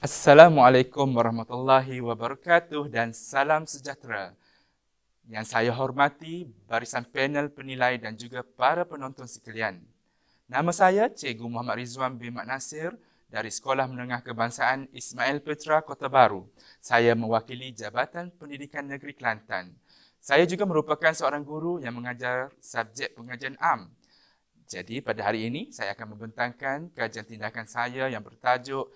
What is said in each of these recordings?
Assalamualaikum warahmatullahi wabarakatuh dan salam sejahtera. Yang saya hormati barisan panel penilai dan juga para penonton sekalian. Nama saya Cikgu Muhammad Rizwan bin Mak Nasir dari Sekolah Menengah Kebangsaan Ismail Petra, Kota Baru. Saya mewakili Jabatan Pendidikan Negeri Kelantan. Saya juga merupakan seorang guru yang mengajar subjek pengajian am. Jadi pada hari ini saya akan membentangkan kajian tindakan saya yang bertajuk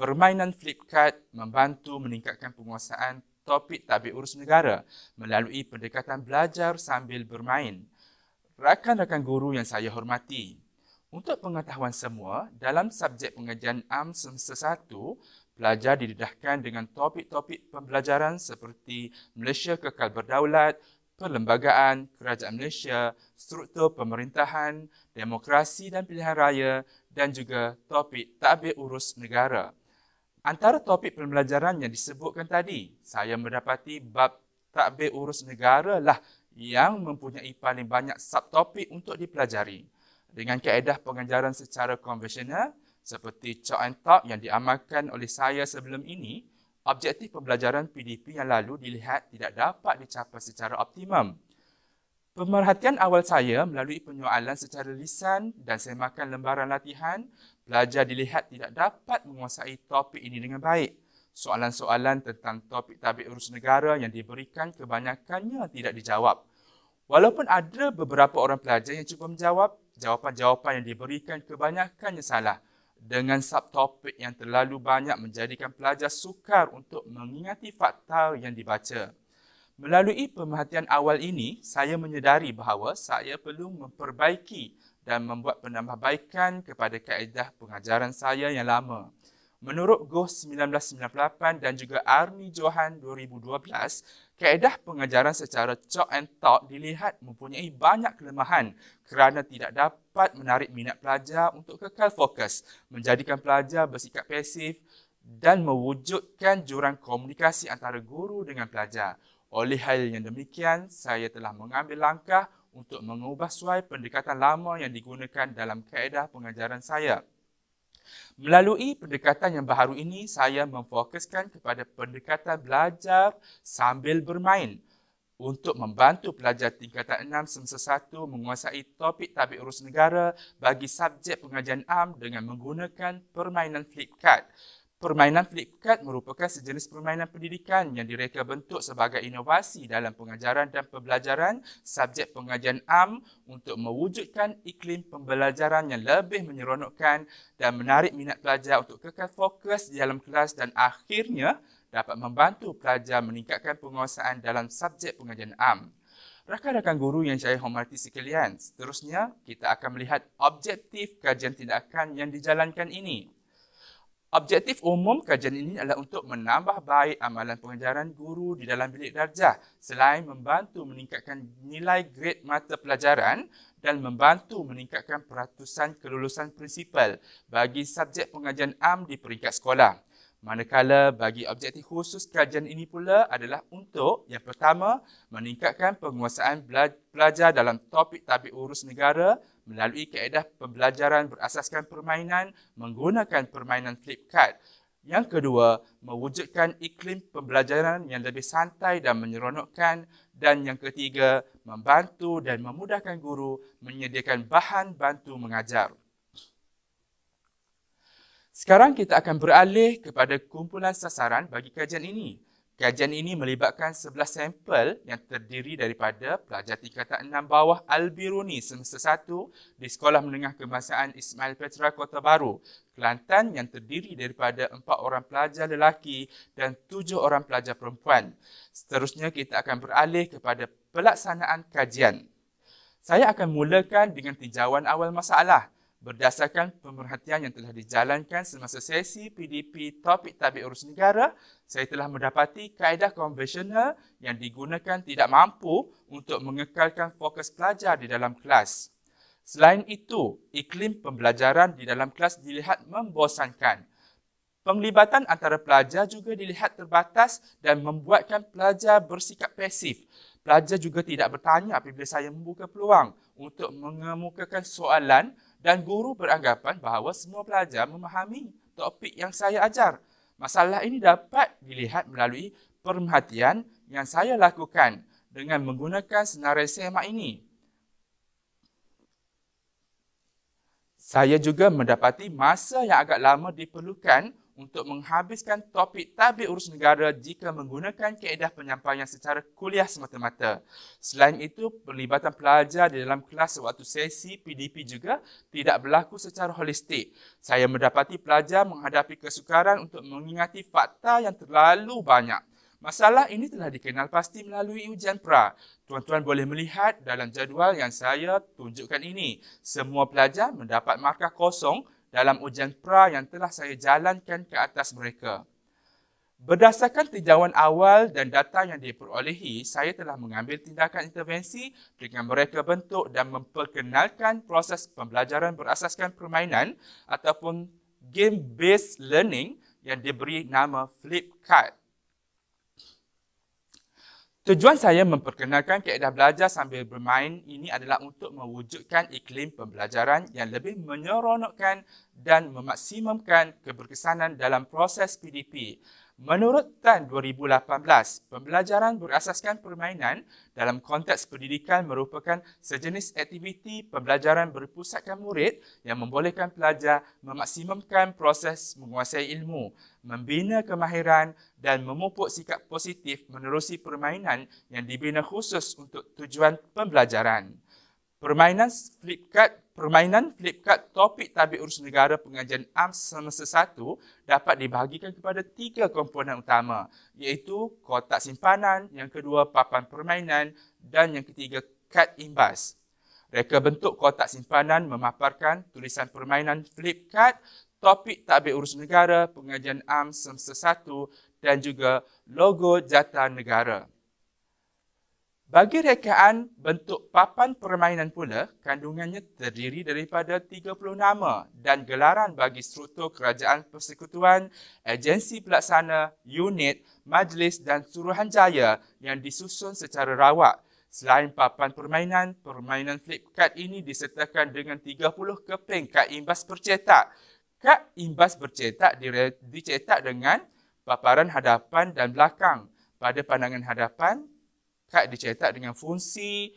Permainan Flipkart membantu meningkatkan penguasaan topik tabik urus negara melalui pendekatan belajar sambil bermain. Rakan-rakan guru yang saya hormati, untuk pengetahuan semua, dalam subjek pengajian am semester 1, pelajar didedahkan dengan topik-topik pembelajaran seperti Malaysia kekal berdaulat, perlembagaan, kerajaan Malaysia, struktur pemerintahan, demokrasi dan pilihan raya dan juga topik tabir urus negara. Antara topik pembelajarannya disebutkan tadi, saya mendapati bab takbir urus negara lah yang mempunyai paling banyak subtopik untuk dipelajari. Dengan kaedah pengajaran secara konvensional, seperti chalk and talk yang diamalkan oleh saya sebelum ini, objektif pembelajaran PDP yang lalu dilihat tidak dapat dicapai secara optimum. Pemerhatian awal saya melalui penyoalan secara lisan dan semakan lembaran latihan, pelajar dilihat tidak dapat menguasai topik ini dengan baik. Soalan-soalan tentang topik tabik urus negara yang diberikan kebanyakannya tidak dijawab. Walaupun ada beberapa orang pelajar yang cuba menjawab, jawapan-jawapan yang diberikan kebanyakannya salah. Dengan subtopik yang terlalu banyak menjadikan pelajar sukar untuk mengingati fakta yang dibaca. Melalui pemerhatian awal ini, saya menyedari bahawa saya perlu memperbaiki dan membuat penambahbaikan kepada kaedah pengajaran saya yang lama. Menurut Goh 1998 dan juga Arni Johan 2012, kaedah pengajaran secara chalk and talk dilihat mempunyai banyak kelemahan kerana tidak dapat menarik minat pelajar untuk kekal fokus, menjadikan pelajar bersikap pasif dan mewujudkan jurang komunikasi antara guru dengan pelajar. Oleh hal yang demikian, saya telah mengambil langkah untuk mengubah suai pendekatan lama yang digunakan dalam kaedah pengajaran saya. Melalui pendekatan yang baru ini, saya memfokuskan kepada pendekatan belajar sambil bermain untuk membantu pelajar tingkatan 6 semester 1 menguasai topik tabik urus negara bagi subjek pengajian am dengan menggunakan permainan flip card. Permainan flipkart merupakan sejenis permainan pendidikan yang direka bentuk sebagai inovasi dalam pengajaran dan pembelajaran subjek pengajian am untuk mewujudkan iklim pembelajaran yang lebih menyeronokkan dan menarik minat pelajar untuk kekal fokus di dalam kelas dan akhirnya dapat membantu pelajar meningkatkan penguasaan dalam subjek pengajian am. Rakan-rakan guru yang saya hormati sekalian, seterusnya kita akan melihat objektif kajian tindakan yang dijalankan ini. Objektif umum kajian ini adalah untuk menambah baik amalan pengajaran guru di dalam bilik darjah selain membantu meningkatkan nilai grade mata pelajaran dan membantu meningkatkan peratusan kelulusan prinsipal bagi subjek pengajian am di peringkat sekolah. Manakala bagi objektif khusus kajian ini pula adalah untuk yang pertama meningkatkan penguasaan pelajar dalam topik tabik urus negara melalui kaedah pembelajaran berasaskan permainan menggunakan permainan flip card. Yang kedua, mewujudkan iklim pembelajaran yang lebih santai dan menyeronokkan. Dan yang ketiga, membantu dan memudahkan guru menyediakan bahan bantu mengajar. Sekarang kita akan beralih kepada kumpulan sasaran bagi kajian ini. Kajian ini melibatkan 11 sampel yang terdiri daripada pelajar tingkatan 6 bawah Al-Biruni semester 1 di Sekolah Menengah Kebangsaan Ismail Petra Kota Baru, Kelantan yang terdiri daripada 4 orang pelajar lelaki dan 7 orang pelajar perempuan. Seterusnya kita akan beralih kepada pelaksanaan kajian. Saya akan mulakan dengan tinjauan awal masalah berdasarkan pemerhatian yang telah dijalankan semasa sesi PDP topik tabik urus negara, saya telah mendapati kaedah konvensional yang digunakan tidak mampu untuk mengekalkan fokus pelajar di dalam kelas. Selain itu, iklim pembelajaran di dalam kelas dilihat membosankan. Penglibatan antara pelajar juga dilihat terbatas dan membuatkan pelajar bersikap pasif. Pelajar juga tidak bertanya apabila saya membuka peluang untuk mengemukakan soalan dan guru beranggapan bahawa semua pelajar memahami topik yang saya ajar. Masalah ini dapat dilihat melalui perhatian yang saya lakukan dengan menggunakan senarai semak ini. Saya juga mendapati masa yang agak lama diperlukan untuk menghabiskan topik tabir urus negara jika menggunakan keedah penyampaian secara kuliah semata-mata. Selain itu, perlibatan pelajar di dalam kelas sewaktu sesi PDP juga tidak berlaku secara holistik. Saya mendapati pelajar menghadapi kesukaran untuk mengingati fakta yang terlalu banyak. Masalah ini telah dikenal pasti melalui ujian pra. Tuan-tuan boleh melihat dalam jadual yang saya tunjukkan ini. Semua pelajar mendapat markah kosong dalam ujian pra yang telah saya jalankan ke atas mereka. Berdasarkan tinjauan awal dan data yang diperolehi, saya telah mengambil tindakan intervensi dengan mereka bentuk dan memperkenalkan proses pembelajaran berasaskan permainan ataupun game-based learning yang diberi nama Flipkart. Tujuan saya memperkenalkan kaedah belajar sambil bermain ini adalah untuk mewujudkan iklim pembelajaran yang lebih menyeronokkan dan memaksimumkan keberkesanan dalam proses PDP. Menurut TAN 2018, pembelajaran berasaskan permainan dalam konteks pendidikan merupakan sejenis aktiviti pembelajaran berpusatkan murid yang membolehkan pelajar memaksimumkan proses menguasai ilmu, membina kemahiran dan memupuk sikap positif menerusi permainan yang dibina khusus untuk tujuan pembelajaran. Permainan flip card, permainan flip card topik tabik urus negara pengajian am semester 1 dapat dibahagikan kepada tiga komponen utama iaitu kotak simpanan, yang kedua papan permainan dan yang ketiga kad imbas. Reka bentuk kotak simpanan memaparkan tulisan permainan flip card, topik tabik urus negara pengajian am semester 1 dan juga logo jata negara. Bagi rekaan bentuk papan permainan pula, kandungannya terdiri daripada 30 nama dan gelaran bagi struktur kerajaan persekutuan, agensi pelaksana, unit, majlis dan suruhanjaya yang disusun secara rawak. Selain papan permainan, permainan flip card ini disertakan dengan 30 keping kad imbas bercetak. Kad imbas bercetak dicetak dengan paparan hadapan dan belakang. Pada pandangan hadapan, kad dicetak dengan fungsi,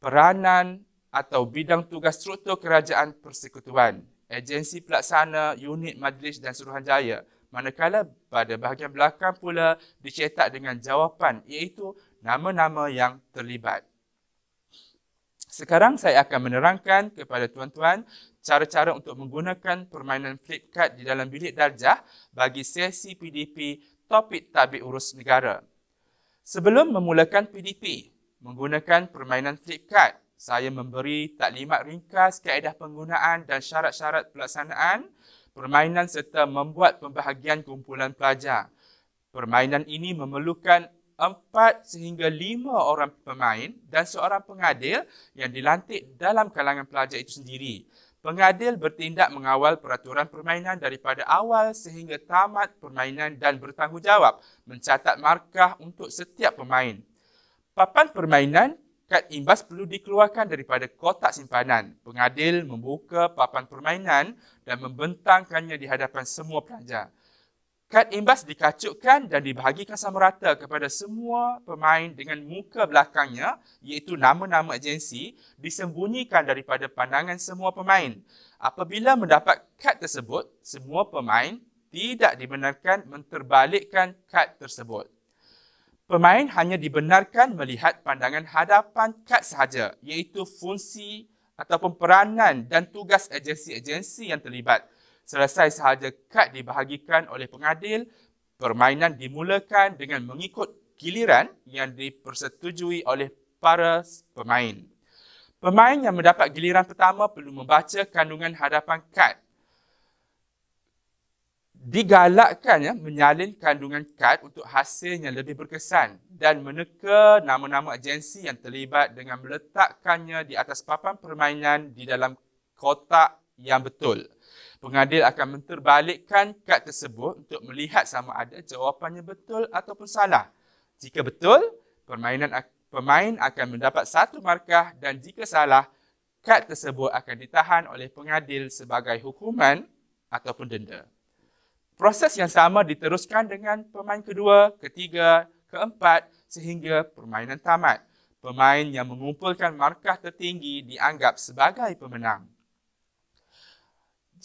peranan atau bidang tugas struktur kerajaan persekutuan, agensi pelaksana, unit majlis dan suruhanjaya. Manakala pada bahagian belakang pula dicetak dengan jawapan iaitu nama-nama yang terlibat. Sekarang saya akan menerangkan kepada tuan-tuan cara-cara untuk menggunakan permainan flip card di dalam bilik darjah bagi sesi PDP topik tabik urus negara. Sebelum memulakan PDP, menggunakan permainan flip card, saya memberi taklimat ringkas kaedah penggunaan dan syarat-syarat pelaksanaan permainan serta membuat pembahagian kumpulan pelajar. Permainan ini memerlukan empat sehingga lima orang pemain dan seorang pengadil yang dilantik dalam kalangan pelajar itu sendiri. Pengadil bertindak mengawal peraturan permainan daripada awal sehingga tamat permainan dan bertanggungjawab mencatat markah untuk setiap pemain. Papan permainan kad imbas perlu dikeluarkan daripada kotak simpanan. Pengadil membuka papan permainan dan membentangkannya di hadapan semua pelajar. Kad imbas dikacukkan dan dibahagikan sama rata kepada semua pemain dengan muka belakangnya iaitu nama-nama agensi disembunyikan daripada pandangan semua pemain. Apabila mendapat kad tersebut, semua pemain tidak dibenarkan menterbalikkan kad tersebut. Pemain hanya dibenarkan melihat pandangan hadapan kad sahaja iaitu fungsi ataupun peranan dan tugas agensi-agensi yang terlibat. Selesai sahaja kad dibahagikan oleh pengadil, permainan dimulakan dengan mengikut giliran yang dipersetujui oleh para pemain. Pemain yang mendapat giliran pertama perlu membaca kandungan hadapan kad. Digalakkan ya, menyalin kandungan kad untuk hasil yang lebih berkesan dan meneka nama-nama agensi yang terlibat dengan meletakkannya di atas papan permainan di dalam kotak yang betul. Pengadil akan menterbalikkan kad tersebut untuk melihat sama ada jawapannya betul ataupun salah. Jika betul, permainan pemain akan mendapat satu markah dan jika salah, kad tersebut akan ditahan oleh pengadil sebagai hukuman ataupun denda. Proses yang sama diteruskan dengan pemain kedua, ketiga, keempat sehingga permainan tamat. Pemain yang mengumpulkan markah tertinggi dianggap sebagai pemenang.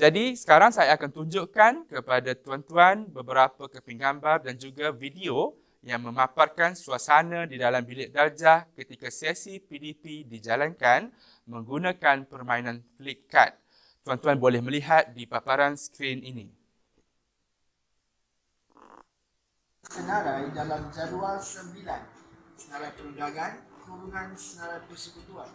Jadi sekarang saya akan tunjukkan kepada tuan-tuan beberapa keping gambar dan juga video yang memaparkan suasana di dalam bilik darjah ketika sesi PDP dijalankan menggunakan permainan flip card. Tuan-tuan boleh melihat di paparan skrin ini. Senarai dalam jadual 9, senarai perundangan, kurungan senarai persekutuan.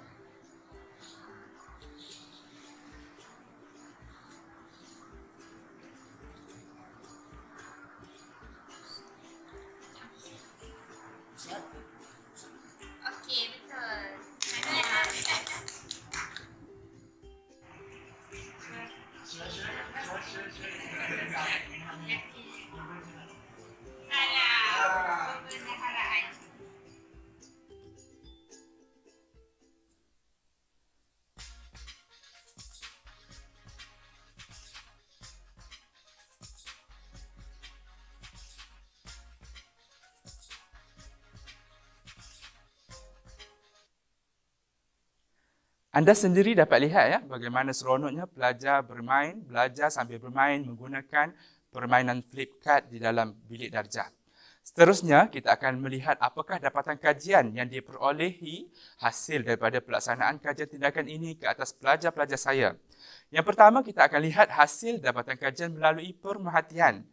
Anda sendiri dapat lihat ya bagaimana seronoknya pelajar bermain, belajar sambil bermain menggunakan permainan flip card di dalam bilik darjah. Seterusnya, kita akan melihat apakah dapatan kajian yang diperolehi hasil daripada pelaksanaan kajian tindakan ini ke atas pelajar-pelajar saya. Yang pertama, kita akan lihat hasil dapatan kajian melalui perhatian.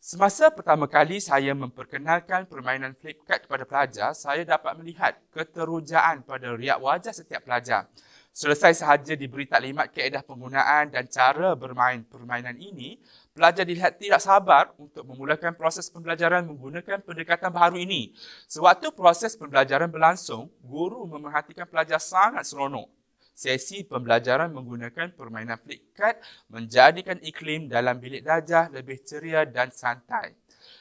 Semasa pertama kali saya memperkenalkan permainan flip card kepada pelajar, saya dapat melihat keterujaan pada riak wajah setiap pelajar. Selesai sahaja diberi taklimat keedah penggunaan dan cara bermain permainan ini, pelajar dilihat tidak sabar untuk memulakan proses pembelajaran menggunakan pendekatan baru ini. Sewaktu proses pembelajaran berlangsung, guru memerhatikan pelajar sangat seronok. Sesi pembelajaran menggunakan permainan flipkart menjadikan iklim dalam bilik darjah lebih ceria dan santai.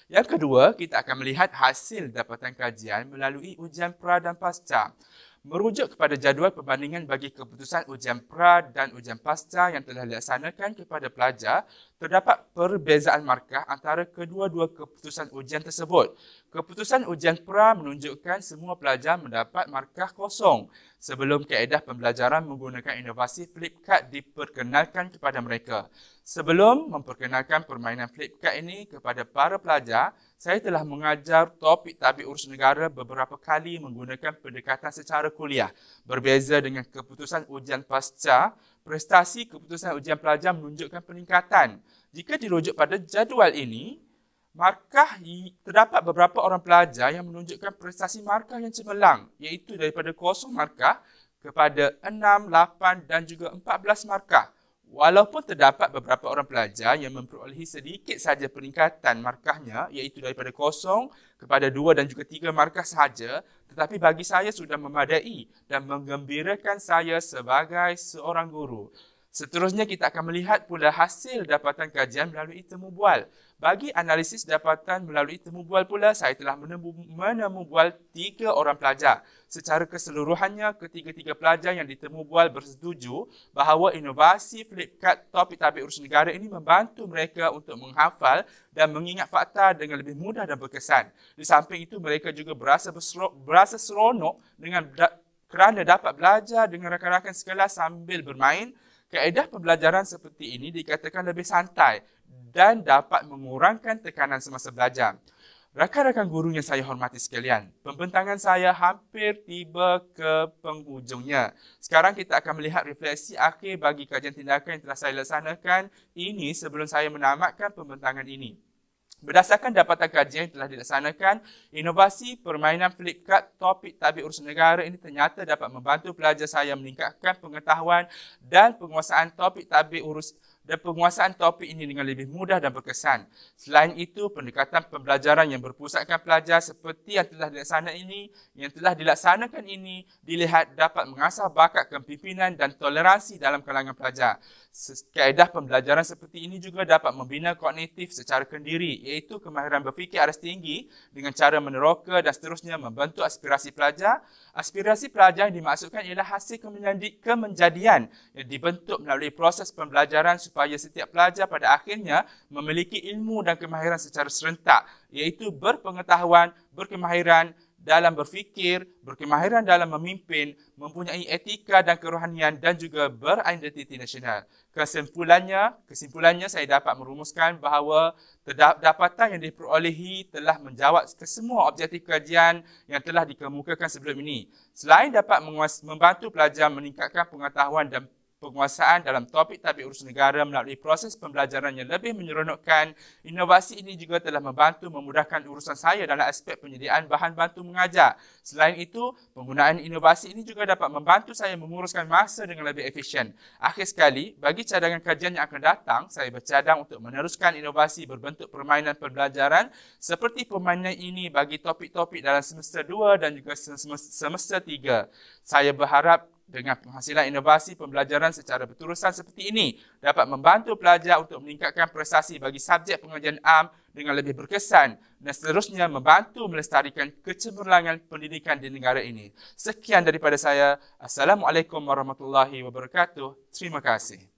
Yang kedua, kita akan melihat hasil dapatan kajian melalui ujian pra dan pasca merujuk kepada jadual perbandingan bagi keputusan ujian pra dan ujian pasca yang telah dilaksanakan kepada pelajar, terdapat perbezaan markah antara kedua-dua keputusan ujian tersebut. Keputusan ujian pra menunjukkan semua pelajar mendapat markah kosong sebelum kaedah pembelajaran menggunakan inovasi Flipkart diperkenalkan kepada mereka. Sebelum memperkenalkan permainan Flipkart ini kepada para pelajar, saya telah mengajar topik tabik urus negara beberapa kali menggunakan pendekatan secara kuliah. Berbeza dengan keputusan ujian pasca, prestasi keputusan ujian pelajar menunjukkan peningkatan. Jika dirujuk pada jadual ini, Markah terdapat beberapa orang pelajar yang menunjukkan prestasi markah yang cemerlang iaitu daripada kosong markah kepada 6, 8 dan juga 14 markah. Walaupun terdapat beberapa orang pelajar yang memperolehi sedikit saja peningkatan markahnya iaitu daripada kosong kepada 2 dan juga 3 markah sahaja tetapi bagi saya sudah memadai dan menggembirakan saya sebagai seorang guru. Seterusnya kita akan melihat pula hasil dapatan kajian melalui temubual. Bagi analisis dapatan melalui temubual pula, saya telah menemubual tiga orang pelajar. Secara keseluruhannya, ketiga-tiga pelajar yang ditemubual bersetuju bahawa inovasi Flipkart topik tabik urus negara ini membantu mereka untuk menghafal dan mengingat fakta dengan lebih mudah dan berkesan. Di samping itu, mereka juga berasa, berasa seronok dengan kerana dapat belajar dengan rakan-rakan sekelas sambil bermain Kaedah pembelajaran seperti ini dikatakan lebih santai dan dapat mengurangkan tekanan semasa belajar. Rakan-rakan guru yang saya hormati sekalian, pembentangan saya hampir tiba ke penghujungnya. Sekarang kita akan melihat refleksi akhir bagi kajian tindakan yang telah saya laksanakan ini sebelum saya menamatkan pembentangan ini. Berdasarkan dapatan kajian yang telah dilaksanakan, inovasi permainan flip card topik tabik urus negara ini ternyata dapat membantu pelajar saya meningkatkan pengetahuan dan penguasaan topik tabik urus dan penguasaan topik ini dengan lebih mudah dan berkesan. Selain itu, pendekatan pembelajaran yang berpusatkan pelajar seperti yang telah dilaksanakan ini, yang telah dilaksanakan ini dilihat dapat mengasah bakat kepimpinan dan toleransi dalam kalangan pelajar kaedah pembelajaran seperti ini juga dapat membina kognitif secara kendiri iaitu kemahiran berfikir aras tinggi dengan cara meneroka dan seterusnya membentuk aspirasi pelajar. Aspirasi pelajar yang dimaksudkan ialah hasil kemenjadian yang dibentuk melalui proses pembelajaran supaya setiap pelajar pada akhirnya memiliki ilmu dan kemahiran secara serentak iaitu berpengetahuan, berkemahiran, berkemahiran dalam berfikir, berkemahiran dalam memimpin, mempunyai etika dan kerohanian dan juga beridentiti nasional. Kesimpulannya, kesimpulannya saya dapat merumuskan bahawa terdapatan yang diperolehi telah menjawab kesemua objektif kajian yang telah dikemukakan sebelum ini. Selain dapat membantu pelajar meningkatkan pengetahuan dan penguasaan dalam topik-topik urus negara melalui proses pembelajaran yang lebih menyeronokkan. Inovasi ini juga telah membantu memudahkan urusan saya dalam aspek penyediaan bahan bantu mengajar. Selain itu, penggunaan inovasi ini juga dapat membantu saya menguruskan masa dengan lebih efisien. Akhir sekali, bagi cadangan kajian yang akan datang, saya bercadang untuk meneruskan inovasi berbentuk permainan pembelajaran seperti permainan ini bagi topik-topik dalam semester 2 dan juga semester 3. Saya berharap dengan penghasilan inovasi pembelajaran secara berterusan seperti ini dapat membantu pelajar untuk meningkatkan prestasi bagi subjek pengajian am dengan lebih berkesan dan seterusnya membantu melestarikan kecemerlangan pendidikan di negara ini. Sekian daripada saya. Assalamualaikum warahmatullahi wabarakatuh. Terima kasih.